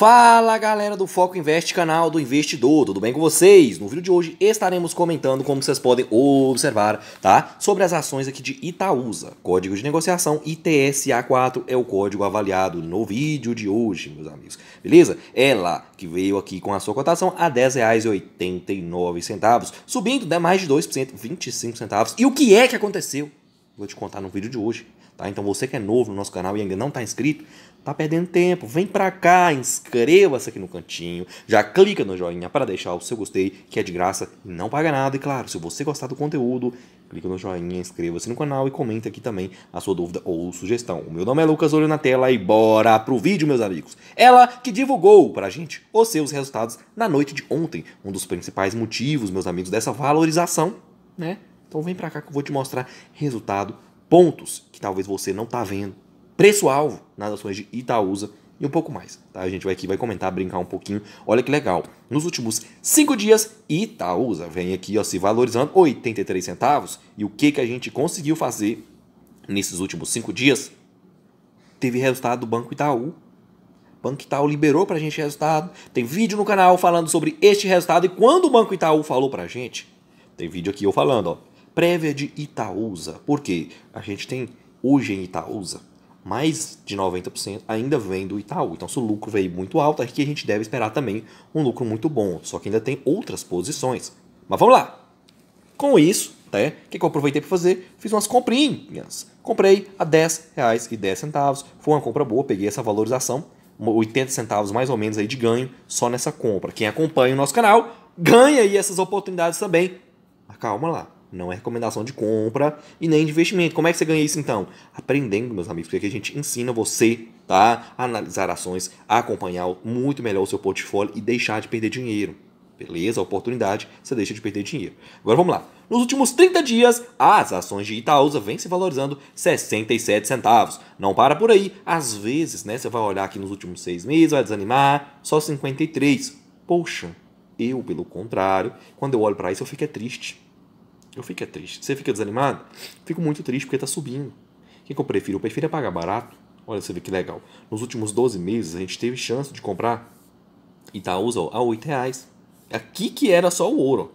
Fala galera do Foco Invest, canal do investidor, tudo bem com vocês? No vídeo de hoje estaremos comentando como vocês podem observar, tá? Sobre as ações aqui de Itaúsa, código de negociação ITSA4 é o código avaliado no vídeo de hoje, meus amigos, beleza? Ela que veio aqui com a sua cotação a R$ 10,89, subindo né, mais de 2%, 25 centavos. E o que é que aconteceu? Vou te contar no vídeo de hoje. Tá? Então você que é novo no nosso canal e ainda não está inscrito, tá perdendo tempo. Vem para cá, inscreva-se aqui no cantinho, já clica no joinha para deixar o seu gostei, que é de graça e não paga nada. E claro, se você gostar do conteúdo, clica no joinha, inscreva-se no canal e comenta aqui também a sua dúvida ou sugestão. O meu nome é Lucas, olho na tela e bora pro vídeo, meus amigos. Ela que divulgou pra gente os seus resultados na noite de ontem, um dos principais motivos, meus amigos, dessa valorização, né? Então vem para cá que eu vou te mostrar resultado pontos que talvez você não está vendo, preço-alvo nas ações de Itaúsa e um pouco mais. Tá? A gente vai aqui, vai comentar, brincar um pouquinho. Olha que legal. Nos últimos cinco dias, Itaúsa vem aqui ó, se valorizando 83 centavos. E o que, que a gente conseguiu fazer nesses últimos cinco dias? Teve resultado do Banco Itaú. Banco Itaú liberou pra gente resultado. Tem vídeo no canal falando sobre este resultado. E quando o Banco Itaú falou pra gente, tem vídeo aqui eu falando, ó prévia de Itaúsa. Porque a gente tem hoje em Itaúsa mais de 90% ainda vem do Itaú. Então, se o lucro veio muito alto, aqui é a gente deve esperar também um lucro muito bom. Só que ainda tem outras posições. Mas vamos lá! Com isso, né, o que, que eu aproveitei para fazer? Fiz umas comprinhas. Comprei a R$10,10. Foi uma compra boa, peguei essa valorização. 80 centavos mais ou menos aí de ganho só nessa compra. Quem acompanha o nosso canal ganha aí essas oportunidades também. Mas calma lá. Não é recomendação de compra e nem de investimento. Como é que você ganha isso então? Aprendendo, meus amigos, porque a gente ensina você tá, a analisar ações, a acompanhar muito melhor o seu portfólio e deixar de perder dinheiro. Beleza, oportunidade, você deixa de perder dinheiro. Agora vamos lá. Nos últimos 30 dias, as ações de Itaúsa vêm se valorizando 67 centavos. Não para por aí. Às vezes, né, você vai olhar aqui nos últimos seis meses, vai desanimar, só 53. Poxa, eu, pelo contrário, quando eu olho para isso, eu fico é triste eu fico triste. Você fica desanimado? Fico muito triste porque está subindo. O que eu prefiro? Eu prefiro é pagar barato. Olha, você vê que legal. Nos últimos 12 meses, a gente teve chance de comprar Itaúsa a 8 reais. Aqui que era só o ouro.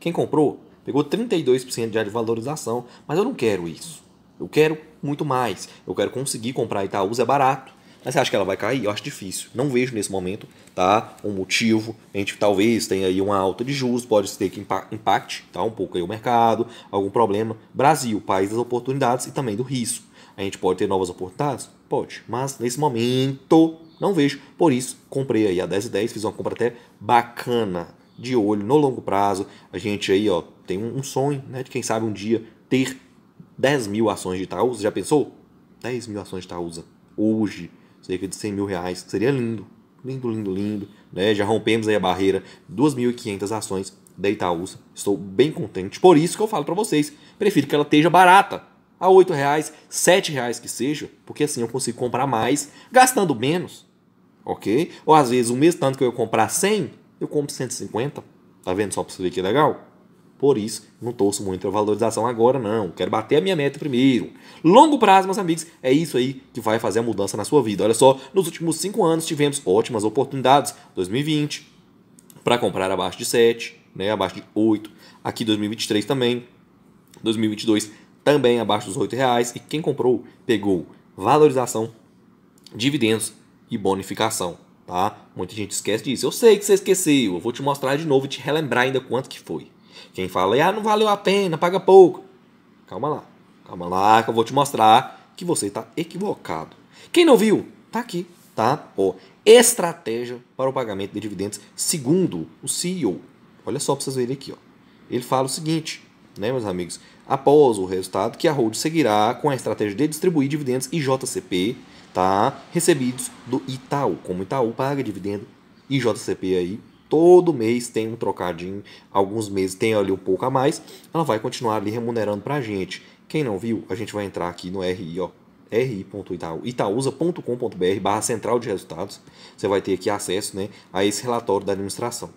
Quem comprou pegou 32% de valorização, mas eu não quero isso. Eu quero muito mais. Eu quero conseguir comprar Itaúsa é barato. Mas você acha que ela vai cair? Eu acho difícil. Não vejo nesse momento, tá? Um motivo. A gente talvez tenha aí uma alta de juros, pode ter que impacte, tá? Um pouco aí o mercado, algum problema. Brasil, país das oportunidades e também do risco. A gente pode ter novas oportunidades? Pode. Mas nesse momento, não vejo. Por isso, comprei aí a 10 e 10, fiz uma compra até bacana. De olho no longo prazo, a gente aí ó tem um sonho, né? De quem sabe um dia ter 10 mil ações de Itaúsa. Já pensou? 10 mil ações de Itaúsa hoje cerca de 100 mil reais, seria lindo, lindo, lindo, lindo. Né? Já rompemos aí a barreira, 2.500 ações da Itaúsa. Estou bem contente. Por isso que eu falo para vocês, prefiro que ela esteja barata, a 8 reais, 7 reais que seja, porque assim eu consigo comprar mais gastando menos, ok? Ou às vezes o mesmo tanto que eu comprar 100, eu compro 150. Tá vendo só para você ver que é legal? Por isso, não torço muito a valorização agora, não. Quero bater a minha meta primeiro. Longo prazo, meus amigos, é isso aí que vai fazer a mudança na sua vida. Olha só, nos últimos cinco anos tivemos ótimas oportunidades. 2020, para comprar abaixo de 7, né, abaixo de 8. Aqui 2023 também. 2022 também abaixo dos 8 reais. E quem comprou, pegou valorização, dividendos e bonificação. Tá? Muita gente esquece disso. Eu sei que você esqueceu. Eu vou te mostrar de novo e te relembrar ainda quanto que foi. Quem fala, ah, não valeu a pena, paga pouco. Calma lá, calma lá que eu vou te mostrar que você está equivocado. Quem não viu, tá aqui, tá? Ó, estratégia para o pagamento de dividendos segundo o CEO. Olha só para vocês verem aqui, ó. Ele fala o seguinte, né, meus amigos? Após o resultado, que a Hold seguirá com a estratégia de distribuir dividendos IJCP, tá? Recebidos do Itaú. Como Itaú paga dividendo IJCP aí todo mês tem um trocadinho, alguns meses tem ali um pouco a mais, ela vai continuar ali remunerando para a gente. Quem não viu, a gente vai entrar aqui no RI, ó, ri.itausa.com.br barra central de resultados, você vai ter aqui acesso né, a esse relatório da administração.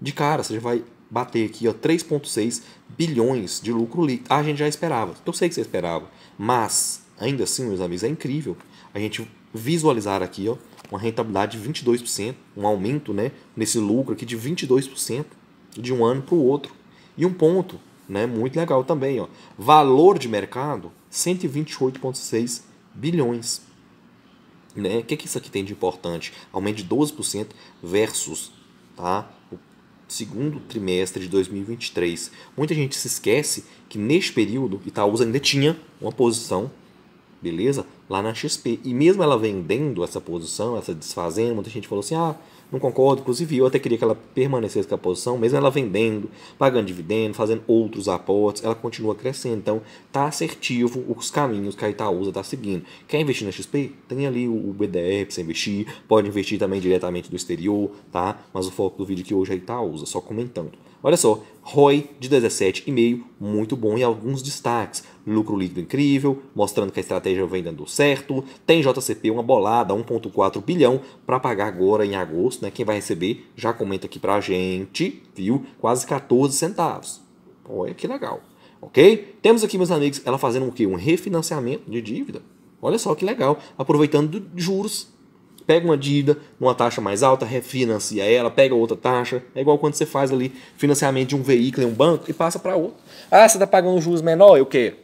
De cara, você já vai bater aqui 3,6 bilhões de lucro líquido. Ah, a gente já esperava, eu sei que você esperava, mas ainda assim, meus amigos, é incrível a gente visualizar aqui ó, uma rentabilidade de 22%, um aumento né, nesse lucro aqui de 22% de um ano para o outro. E um ponto né, muito legal também, ó, valor de mercado 128,6 bilhões. Né? O que, que isso aqui tem de importante? Aumento de 12% versus tá, o segundo trimestre de 2023. Muita gente se esquece que neste período Itaúsa ainda tinha uma posição beleza? Lá na XP. E mesmo ela vendendo essa posição, essa desfazendo, muita gente falou assim: ah, não concordo. Inclusive, eu até queria que ela permanecesse com a posição, mesmo ela vendendo, pagando dividendo, fazendo outros aportes, ela continua crescendo. Então, tá assertivo os caminhos que a Itaúsa está seguindo. Quer investir na XP? Tem ali o BDR para você investir. Pode investir também diretamente do exterior, tá? Mas o foco do vídeo aqui hoje é a Itaúsa, só comentando. Olha só, ROI de 17,5, muito bom e alguns destaques. Lucro líquido incrível, mostrando que a estratégia vem dando certo. Tem JCP uma bolada, 1,4 bilhão para pagar agora em agosto, né? Quem vai receber já comenta aqui para a gente, viu? Quase 14 centavos. Olha que legal. OK? Temos aqui meus amigos, ela fazendo o quê? Um refinanciamento de dívida. Olha só que legal, aproveitando juros pega uma dívida numa taxa mais alta, refinancia ela, pega outra taxa. É igual quando você faz ali financiamento de um veículo em um banco e passa para outro. Ah, você está pagando um juros menor? Eu quero.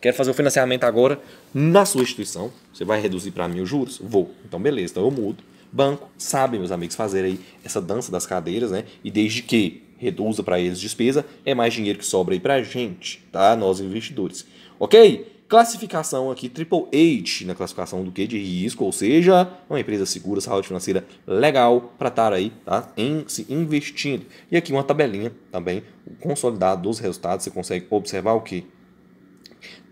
Quero fazer o financiamento agora na sua instituição. Você vai reduzir para mim os juros? Vou. Então, beleza, então eu mudo. Banco sabe, meus amigos, fazer aí essa dança das cadeiras, né? E desde que reduza para eles despesa, é mais dinheiro que sobra aí para a gente, tá? Nós investidores. Ok? Classificação aqui, Triple H na classificação do que de risco, ou seja, uma empresa segura, saúde financeira legal para estar tá aí tá? em, se investindo. E aqui uma tabelinha também, consolidado dos resultados, você consegue observar o que?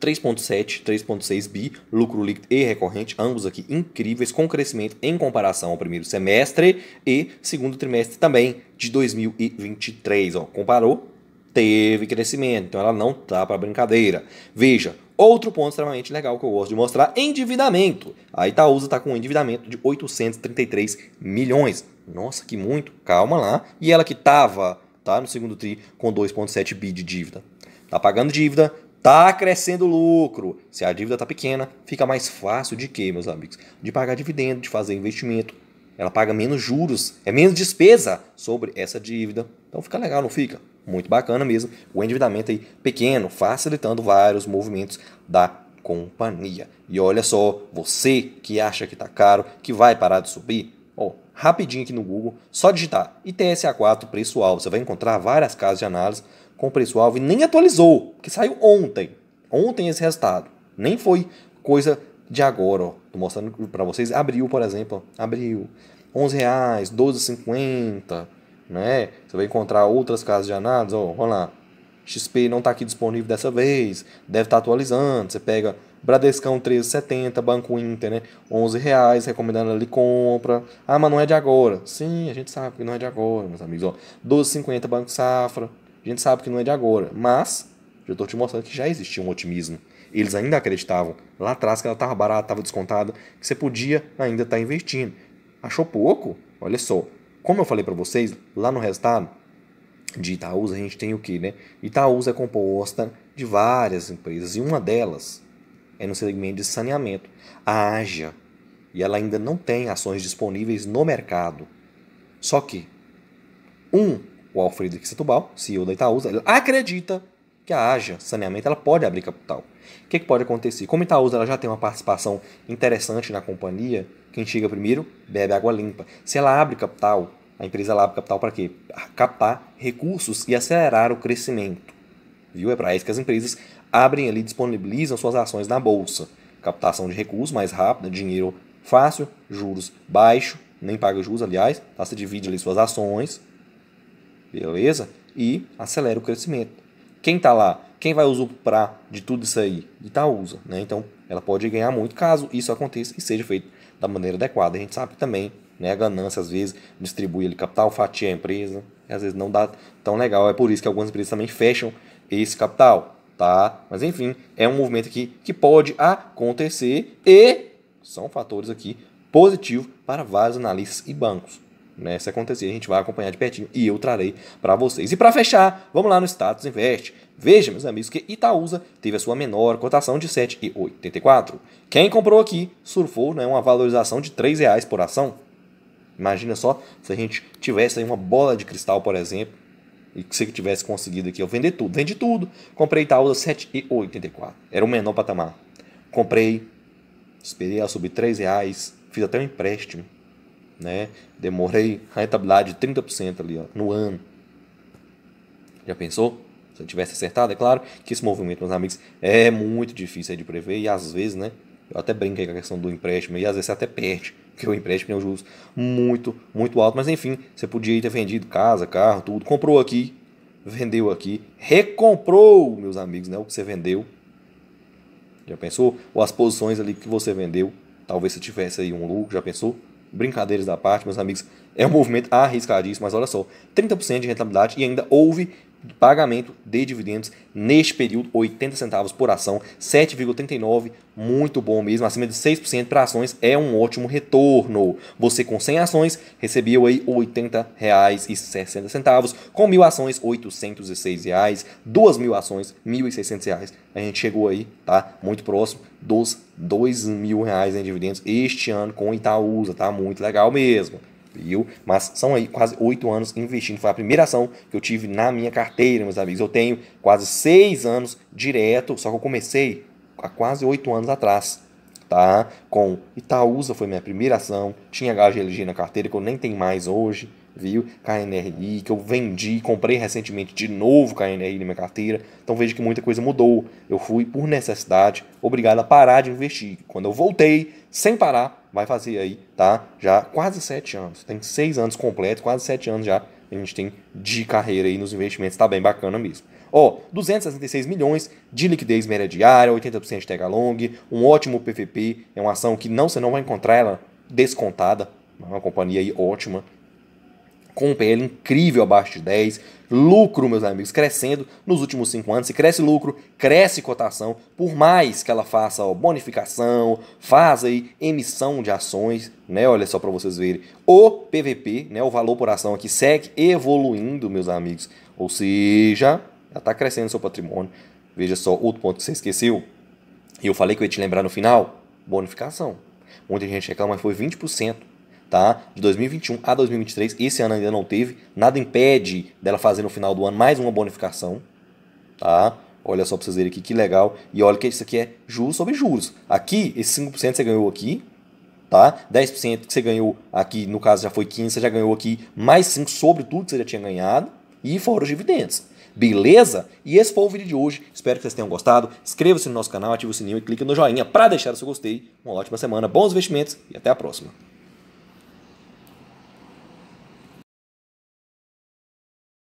3.7, 3.6 bi, lucro líquido e recorrente, ambos aqui incríveis, com crescimento em comparação ao primeiro semestre e segundo trimestre também de 2023. Ó, comparou teve crescimento. Então ela não tá para brincadeira. Veja, outro ponto extremamente legal que eu gosto de mostrar, endividamento. A Itaúsa está com um endividamento de 833 milhões. Nossa, que muito. Calma lá. E ela que estava tá, no segundo tri com 2.7 bi de dívida. Tá pagando dívida, tá crescendo lucro. Se a dívida tá pequena, fica mais fácil de quê, meus amigos? De pagar dividendo, de fazer investimento. Ela paga menos juros, é menos despesa sobre essa dívida. Então fica legal, não fica? muito bacana mesmo, o endividamento aí pequeno, facilitando vários movimentos da companhia. E olha só, você que acha que está caro, que vai parar de subir, ó, rapidinho aqui no Google, só digitar ITSA4 preço-alvo, você vai encontrar várias casas de análise com preço-alvo e nem atualizou, que saiu ontem. Ontem esse resultado, nem foi coisa de agora, ó. Tô mostrando para vocês, abriu, por exemplo, abriu R$ 11,00, 12,50, né? Você vai encontrar outras casas de anados, ó, olha lá. XP não está aqui disponível dessa vez, deve estar tá atualizando. Você pega Bradescão 13,70, Banco Inter, né? 11 reais, recomendando ali compra. Ah, mas não é de agora. Sim, a gente sabe que não é de agora, meus amigos. Ó, 12,50 Banco Safra. A gente sabe que não é de agora, mas já estou te mostrando que já existia um otimismo. Eles ainda acreditavam lá atrás que ela estava barata, estava descontada, que você podia ainda estar tá investindo. Achou pouco? Olha só, como eu falei para vocês, lá no resultado de Itaúsa a gente tem o que, né? Itaúsa é composta de várias empresas e uma delas é no segmento de saneamento, a AJA. E ela ainda não tem ações disponíveis no mercado. Só que, um, o Alfredo Setubal, CEO da Itaúsa, acredita que haja saneamento, ela pode abrir capital. O que, que pode acontecer? Como Itaúsa ela já tem uma participação interessante na companhia, quem chega primeiro bebe água limpa. Se ela abre capital, a empresa abre capital para quê? Captar recursos e acelerar o crescimento. Viu? É para isso que as empresas abrem ali, disponibilizam suas ações na bolsa. Captação de recursos mais rápida, dinheiro fácil, juros baixo, nem paga juros, aliás, tá? você divide ali suas ações, beleza? E acelera o crescimento. Quem está lá? Quem vai usufruir de tudo isso aí? Itaúsa, tá né? Então, ela pode ganhar muito caso isso aconteça e seja feito da maneira adequada. A gente sabe também, né, a ganância às vezes distribui ele capital, fatia a empresa, e às vezes não dá tão legal. É por isso que algumas empresas também fecham esse capital, tá? Mas enfim, é um movimento aqui que pode acontecer e são fatores aqui positivos para vários analistas e bancos. Né? Se acontecer, a gente vai acompanhar de pertinho e eu trarei para vocês. E para fechar, vamos lá no Status Invest. Veja, meus amigos, que Itaúsa teve a sua menor cotação de 7,84. Quem comprou aqui surfou né, uma valorização de R$ reais por ação. Imagina só se a gente tivesse aí uma bola de cristal, por exemplo, e que se tivesse conseguido aqui, eu vender tudo. vende tudo, comprei Itaúsa 7,84. Era o menor patamar. Comprei, esperei ela subir R$ reais, fiz até um empréstimo né? Demorei a rentabilidade de 30% ali, ó, no ano. Já pensou? Se eu tivesse acertado, é claro que esse movimento, meus amigos, é muito difícil de prever e às vezes, né? Eu até brinquei com a questão do empréstimo e às vezes você até perde, porque o empréstimo tem um juros muito, muito alto. Mas enfim, você podia ter vendido casa, carro, tudo. Comprou aqui, vendeu aqui, recomprou, meus amigos, né? O que você vendeu. Já pensou? Ou as posições ali que você vendeu. Talvez você tivesse aí um lucro, já pensou? brincadeiras da parte, meus amigos, é um movimento arriscadíssimo, mas olha só, 30% de rentabilidade e ainda houve pagamento de dividendos neste período, 80 centavos por ação, 7,39, muito bom mesmo, acima de 6% para ações é um ótimo retorno. Você com 100 ações recebeu aí R$ 80,60, com 1.000 ações R$ 806,00, reais, 2.000 ações R$ 1.600,00. A gente chegou aí, tá? Muito próximo dos R$ 2.000 em dividendos este ano com Itaúsa, tá? Muito legal mesmo viu? Mas são aí quase oito anos investindo. Foi a primeira ação que eu tive na minha carteira, meus amigos. Eu tenho quase seis anos direto, só que eu comecei há quase oito anos atrás. Tá? Com Itaúsa foi minha primeira ação, tinha HGLG na carteira que eu nem tenho mais hoje, viu? KNRI que eu vendi, comprei recentemente de novo KNRI na minha carteira. Então vejo que muita coisa mudou. Eu fui por necessidade obrigado a parar de investir. Quando eu voltei, sem parar, vai fazer aí, tá? Já quase sete anos. Tem seis anos completos, quase sete anos já. A gente tem de carreira aí nos investimentos, tá bem bacana mesmo. Ó, 266 milhões de liquidez média diária, 80% de tega long, um ótimo PVP, é uma ação que não você não vai encontrar ela descontada, é uma companhia aí ótima, com um PL incrível abaixo de 10, lucro, meus amigos, crescendo nos últimos 5 anos. Se cresce lucro, cresce cotação, por mais que ela faça ó, bonificação, faça aí emissão de ações, né? Olha só para vocês verem. O PVP, né, o valor por ação aqui segue evoluindo, meus amigos. Ou seja, já está crescendo seu patrimônio. Veja só, outro ponto que você esqueceu, e eu falei que eu ia te lembrar no final, bonificação. Muita gente reclama, mas foi 20% tá? De 2021 a 2023, esse ano ainda não teve. Nada impede dela fazer no final do ano mais uma bonificação, tá? Olha só para vocês verem aqui que legal. E olha que isso aqui é juros sobre juros. Aqui, esse 5% você ganhou aqui, tá? 10% que você ganhou aqui, no caso já foi 15%, você já ganhou aqui mais 5% sobre tudo que você já tinha ganhado. E fora os dividendos. Beleza? E esse foi o vídeo de hoje. Espero que vocês tenham gostado. Inscreva-se no nosso canal, ative o sininho e clique no joinha para deixar o seu gostei. Uma ótima semana, bons investimentos e até a próxima.